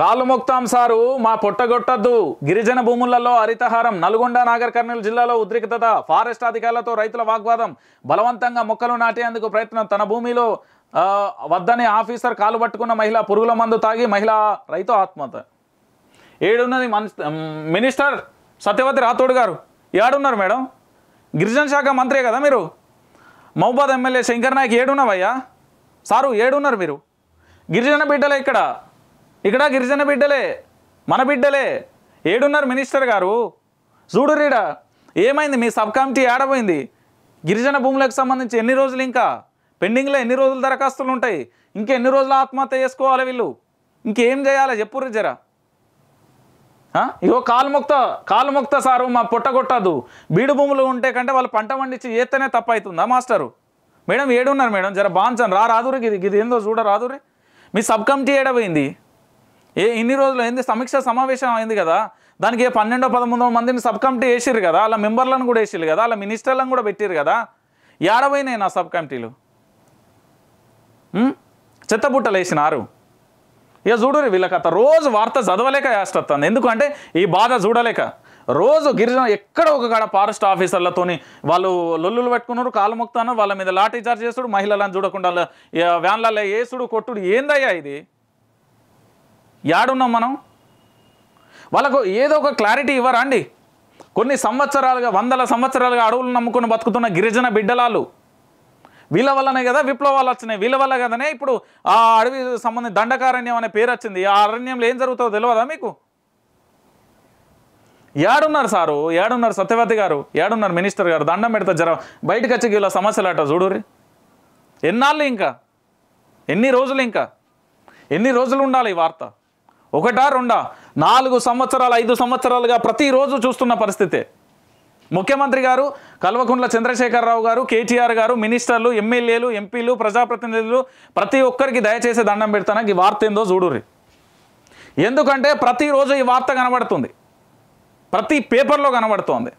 కాళ్ళు మొక్తాం సారు మా పొట్టగొట్టద్దు గిరిజన భూములలో హరితహారం నల్గొండ నాగర్ కర్నూలు జిల్లాలో ఉద్రిక్తత ఫారెస్ట్ అధికారులతో రైతుల వాగ్వాదం బలవంతంగా మొక్కలు నాటేందుకు ప్రయత్నం తన భూమిలో వద్దని ఆఫీసర్ కాలు పట్టుకున్న మహిళ పురుగుల మందు తాగి మహిళ రైతు ఆత్మహత్య ఏడున్నది మినిస్టర్ సత్యవతి రాథోడ్ గారు ఏడున్నారు మేడం గిరిజన శాఖ మంత్రే కదా మీరు మహబాద్ ఎమ్మెల్యే శంకర్ నాయక్ ఏడున్నావయ్యా సారు ఏడున్నారు మీరు గిరిజన బిడ్డలే ఇక్కడ ఇక్కడ గిరిజన బిడ్డలే మన బిడ్డలే ఏడున్నారు మినిస్టర్ గారు చూడు రీడ ఏమైంది మీ సబ్ కమిటీ ఆడపోయింది గిరిజన భూములకు సంబంధించి ఎన్ని రోజులు ఇంకా పెండింగ్లో ఎన్ని రోజులు దరఖాస్తులు ఉంటాయి ఇంకెన్ని రోజులు ఆత్మహత్య చేసుకోవాలి వీళ్ళు ఇంకేం చేయాలి చెప్పుర్రు జరా ఇగో కాలుముక్త కాలుముక్త సారు మా కొట్టదు బీడు భూములు ఉంటే కంటే వాళ్ళు పంట పండించి చేస్తేనే తప్ప అవుతుందా మాస్టరు మేడం ఏడున్నారు మేడం జర బాంచను రా రాదురి ఇది ఇది ఏందో చూడరాదురి మీ సబ్ కమిటీ ఏడబోయింది ఏ ఇన్ని రోజులు ఏంది సమీక్ష సమావేశం అయింది కదా దానికి పన్నెండో పదమూడో మందిని సబ్ కమిటీ వేసిరు కదా అలా మెంబర్లను కూడా వేసిరు కదా అలా మినిస్టర్లను కూడా పెట్టిరు కదా ఏడవైనాయి నా సబ్ కమిటీలు చెత్తబుట్టలు వేసినారు ఇక చూడరు వీళ్ళ కథ రోజు వార్త చదవలేక చేస్తుంది ఎందుకంటే ఈ బాధ చూడలేక రోజు గిరిజన ఎక్కడ ఒక కాడ ఫారెస్ట్ ఆఫీసర్లతోని వాళ్ళు లొల్లులు పెట్టుకున్నారు కాలు మొక్తాను వాళ్ళ మీద లాఠీ చార్జ్ చేసుడు మహిళలను చూడకుండా వ్యాన్లలో వేసుడు కొట్టుడు ఏందయ్యా ఇది యాడున్నాం మనం వాళ్ళకు ఏదో ఒక క్లారిటీ ఇవ్వరా అండి కొన్ని సంవత్సరాలుగా వందల సంవత్సరాలుగా అడవులు నమ్ముకుని బతుకుతున్న గిరిజన బిడ్డలాలు వీళ్ళ వల్లనే కదా విప్లవాలు వచ్చినాయి వీళ్ళ వల్ల కదనే ఇప్పుడు ఆ అడవి సంబంధించి దండకారణ్యం అనే పేరు వచ్చింది ఆ అరణ్యంలో ఏం జరుగుతుందో తెలియదా మీకు ఏడున్నారు సారు ఏడున్నారు సత్యవతి గారు ఏడున్నారు మినిస్టర్ గారు దండం పెడతా జర బయటకు వచ్చి వీళ్ళ సమస్యలు అట చూడురి ఎన్నాళ్ళు ఇంకా ఎన్ని రోజులు ఇంకా ఎన్ని రోజులు ఉండాలి ఈ వార్త ఒకటా రెండా నాలుగు సంవత్సరాలు ఐదు సంవత్సరాలుగా ప్రతిరోజు చూస్తున్న పరిస్థితే ముఖ్యమంత్రి గారు కల్వకుంట్ల చంద్రశేఖరరావు గారు కేటీఆర్ గారు మినిస్టర్లు ఎమ్మెల్యేలు ఎంపీలు ప్రజాప్రతినిధులు ప్రతి ఒక్కరికి దయచేసి దండం పెడతాను ఈ వార్త ఏందో చూడుర్రి ఎందుకంటే ప్రతిరోజు ఈ వార్త కనబడుతుంది ప్రతి పేపర్లో కనబడుతోంది